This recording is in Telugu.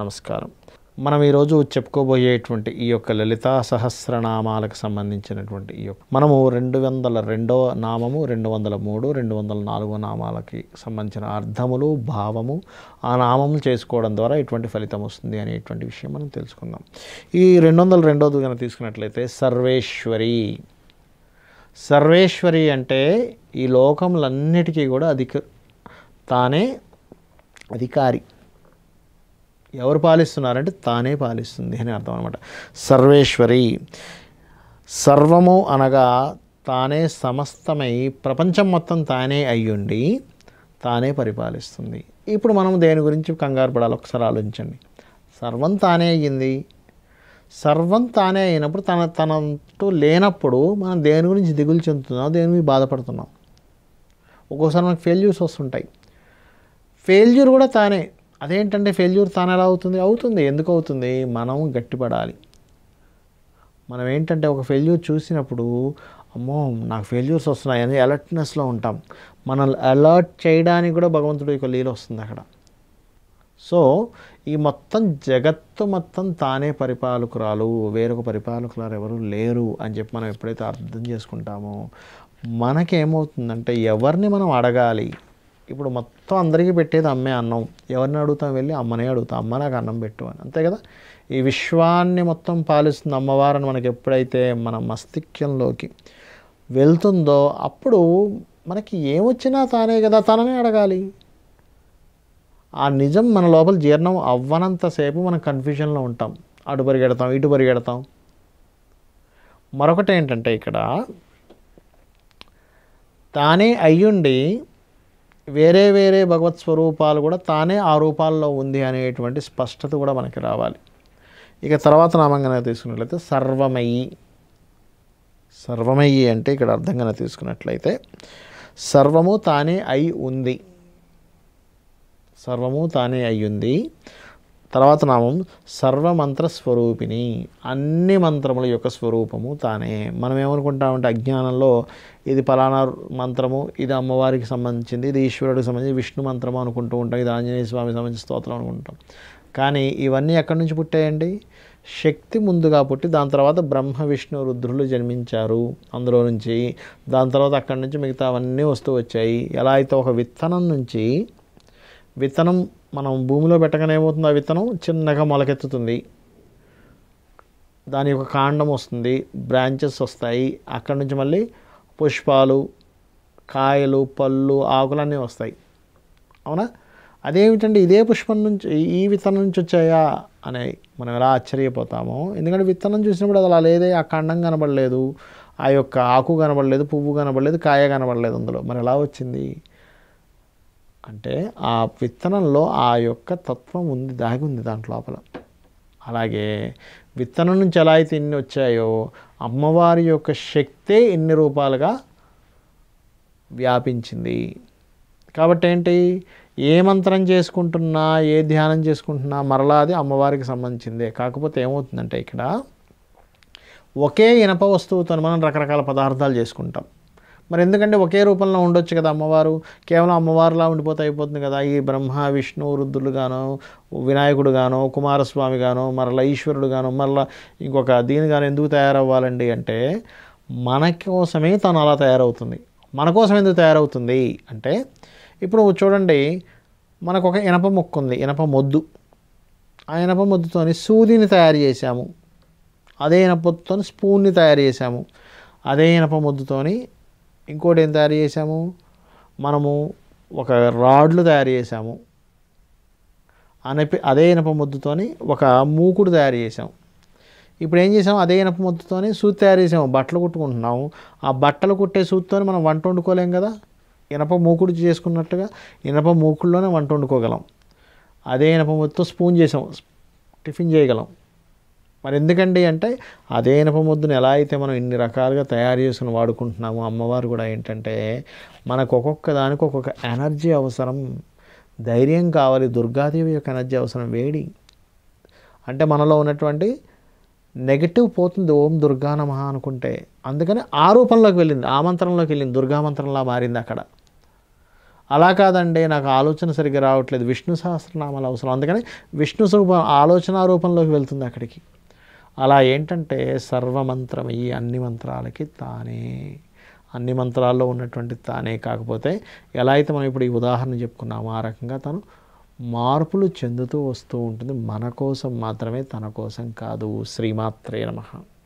నమస్కారం మనం ఈరోజు చెప్పుకోబోయేటువంటి ఈ యొక్క లలితా సహస్రనామాలకు సంబంధించినటువంటి ఈ యొక్క మనము రెండు వందల రెండవ నామము రెండు వందల మూడు రెండు వందల నాలుగో నామాలకి సంబంధించిన అర్థములు భావము ఆ నామము చేసుకోవడం ద్వారా ఎటువంటి ఫలితం వస్తుంది అనేటువంటి విషయం మనం తెలుసుకుందాం ఈ రెండు వందల రెండవది కనుక తీసుకున్నట్లయితే సర్వేశ్వరి సర్వేశ్వరి అంటే ఈ లోకములన్నిటికీ కూడా అధిక తానే అధికారి ఎవరు పాలిస్తున్నారంటే తానే పాలిస్తుంది అని అర్థం అనమాట సర్వేశ్వరి సర్వము అనగా తానే సమస్తమై ప్రపంచం మొత్తం తానే అయ్యుండి తానే పరిపాలిస్తుంది ఇప్పుడు మనం దేని గురించి కంగారు పడాలి ఒకసారి ఆలోచించండి సర్వం తానే అయ్యింది సర్వం తానే అయినప్పుడు తన తనంటూ లేనప్పుడు మనం దేని గురించి దిగులు చెందుతున్నాం దేని గురించి బాధపడుతున్నాం ఒక్కోసారి మనకు ఫెయిల్యూర్స్ వస్తుంటాయి ఫెయిల్యూర్ కూడా తానే అదేంటంటే ఫెయిల్యూర్ తాను ఎలా అవుతుంది అవుతుంది ఎందుకు అవుతుంది మనం గట్టిపడాలి మనం ఏంటంటే ఒక ఫెయిల్యూర్ చూసినప్పుడు అమ్మో నాకు ఫెయిల్యూర్స్ వస్తున్నాయి అని అలర్ట్నెస్లో ఉంటాం మనం అలర్ట్ చేయడానికి కూడా భగవంతుడు యొక్క లీల వస్తుంది అక్కడ సో ఈ మొత్తం జగత్తు మొత్తం తానే పరిపాలకురాలు వేరొక పరిపాలకురాలు ఎవరు లేరు అని చెప్పి మనం ఎప్పుడైతే అర్థం చేసుకుంటామో మనకేమవుతుందంటే ఎవరిని మనం అడగాలి ఇప్పుడు మొత్తం అందరికీ పెట్టేది అమ్మే అన్నం ఎవరిని అడుగుతాం వెళ్ళి అమ్మనే అడుగుతాం అమ్మ నాకు అన్నం పెట్టు అని అంతే కదా ఈ విశ్వాన్ని మొత్తం పాలిస్తుంది అమ్మవారని మనకి ఎప్పుడైతే మన మస్తిక్యంలోకి వెళ్తుందో అప్పుడు మనకి ఏమొచ్చినా తానే కదా తననే అడగాలి ఆ నిజం మన లోపల జీర్ణం అవ్వనంతసేపు మనం కన్ఫ్యూజన్లో ఉంటాం అటు పరిగెడతాం ఇటు పరిగెడతాం మరొకటి ఏంటంటే ఇక్కడ తానే అయ్యుండి వేరే వేరే భగవత్ స్వరూపాలు కూడా తానే ఆ రూపాల్లో ఉంది అనేటువంటి స్పష్టత కూడా మనకి రావాలి ఇక తర్వాత నామంగా తీసుకున్నట్లయితే సర్వమయి సర్వమయి అంటే ఇక్కడ అర్థంగా తీసుకున్నట్లయితే సర్వము తానే అయి ఉంది సర్వము తానే అయి ఉంది తర్వాత నామం సర్వమంత్ర స్వరూపిణి అన్ని మంత్రముల యొక్క స్వరూపము తానే మనం ఏమనుకుంటామంటే అజ్ఞానంలో ఇది పలానా మంత్రము ఇది అమ్మవారికి సంబంధించింది ఇది ఈశ్వరుడికి సంబంధించి విష్ణు మంత్రము అనుకుంటూ ఉంటాం ఇది ఆంజనేయ స్వామి సంబంధించి స్తోత్రం అనుకుంటాం కానీ ఇవన్నీ ఎక్కడి నుంచి పుట్టాయండి శక్తి ముందుగా పుట్టి దాని తర్వాత బ్రహ్మ విష్ణు రుద్రులు జన్మించారు అందులో నుంచి దాని తర్వాత అక్కడి నుంచి మిగతా అవన్నీ వస్తూ వచ్చాయి ఎలా అయితే ఒక విత్తనం నుంచి విత్తనం మనం భూమిలో పెట్టగానే ఏమవుతుంది ఆ విత్తనం చిన్నగా మొలకెత్తుతుంది దాని యొక్క కాండం వస్తుంది బ్రాంచెస్ వస్తాయి అక్కడి నుంచి మళ్ళీ పుష్పాలు కాయలు పళ్ళు ఆకులన్నీ వస్తాయి అవునా అదేమిటండి ఇదే పుష్పం నుంచి ఈ విత్తనం నుంచి వచ్చాయా అనే మనం ఎలా ఆశ్చర్యపోతామో ఎందుకంటే విత్తనం చూసినప్పుడు అది అలా లేదే ఆ కాండం కనబడలేదు ఆ యొక్క ఆకు కనబడలేదు పువ్వు కనబడలేదు కాయ కనబడలేదు అందులో మరి ఎలా వచ్చింది అంటే ఆ విత్తనంలో ఆ యొక్క తత్వం ఉంది దాగి ఉంది దాంట్లో లోపల అలాగే విత్తనం నుంచి ఎలా అయితే ఎన్ని వచ్చాయో అమ్మవారి యొక్క శక్తే ఎన్ని రూపాలుగా వ్యాపించింది కాబట్టి ఏంటి ఏ మంత్రం చేసుకుంటున్నా ఏ ధ్యానం చేసుకుంటున్నా మరలా అది అమ్మవారికి సంబంధించిందే కాకపోతే ఏమవుతుందంటే ఇక్కడ ఒకే ఇనప వస్తువుతో మనం రకరకాల పదార్థాలు చేసుకుంటాం మరి ఎందుకంటే ఒకే రూపంలో ఉండొచ్చు కదా అమ్మవారు కేవలం అమ్మవారులా ఉండిపోతే అయిపోతుంది కదా ఈ బ్రహ్మ విష్ణు వృద్ధులు గానో వినాయకుడు గాను కుమారస్వామి గాను మరలా ఈశ్వరుడు గాను మరలా ఇంకొక దీని గాను ఎందుకు తయారవ్వాలండి అంటే మన కోసమే తను అలా తయారవుతుంది మన కోసం ఎందుకు తయారవుతుంది అంటే ఇప్పుడు చూడండి మనకు ఒక ఇనప మొక్క ఉంది ఇనప మొద్దు ఆ ఇనప మొద్దుతోని సూదిని తయారు చేశాము అదే ఇనపొద్దుతో స్పూన్ని తయారు చేశాము అదే ఇనప మొద్దుతోని ఇంకోటి ఏం తయారు చేసాము మనము ఒక రాడ్లు తయారు చేసాము అనపి అదే ఇనప ముద్దుతోని ఒక మూకుడు తయారు చేసాం ఇప్పుడు ఏం చేసాము అదే ఇనప ముద్దుతోని సూత్ తయారు చేసాము బట్టలు కుట్టుకుంటున్నాము ఆ బట్టలు కుట్టే సూత్తో మనం వంట వండుకోలేం కదా ఇనప మూకుడు చేసుకున్నట్టుగా ఇనప మూకుడులోనే వంట వండుకోగలం అదే ఇనప ముద్దుతో స్పూన్ చేసాం టిఫిన్ చేయగలం మరి ఎందుకండి అంటే అదే ముద్దును ఎలా అయితే మనం ఇన్ని రకాలుగా తయారు చేసుకుని వాడుకుంటున్నామో అమ్మవారు కూడా ఏంటంటే మనకు ఒక్కొక్క దానికి ఒక్కొక్క ఎనర్జీ అవసరం ధైర్యం కావాలి దుర్గాదేవి యొక్క ఎనర్జీ అవసరం వేడి అంటే మనలో ఉన్నటువంటి నెగిటివ్ పోతుంది ఓం దుర్గా నమ అనుకుంటే అందుకని ఆ రూపంలోకి వెళ్ళింది ఆ మంత్రంలోకి వెళ్ళింది దుర్గా మంత్రంలా మారింది అక్కడ అలా కాదండి నాకు ఆలోచన సరిగ్గా రావట్లేదు విష్ణు సహస్రనామాలు అవసరం అందుకని విష్ణు స్వరూపం ఆలోచన రూపంలోకి వెళ్తుంది అక్కడికి అలా ఏంటంటే సర్వమంత్రమయ్యి అన్ని మంత్రాలకి తానే అన్ని మంత్రాల్లో ఉన్నటువంటి తానే కాకపోతే ఎలా అయితే మనం ఇప్పుడు ఈ ఉదాహరణ చెప్పుకున్నామో ఆ రకంగా తను మార్పులు చెందుతూ వస్తూ ఉంటుంది మన కోసం మాత్రమే తన కోసం కాదు శ్రీమాత్రే నమ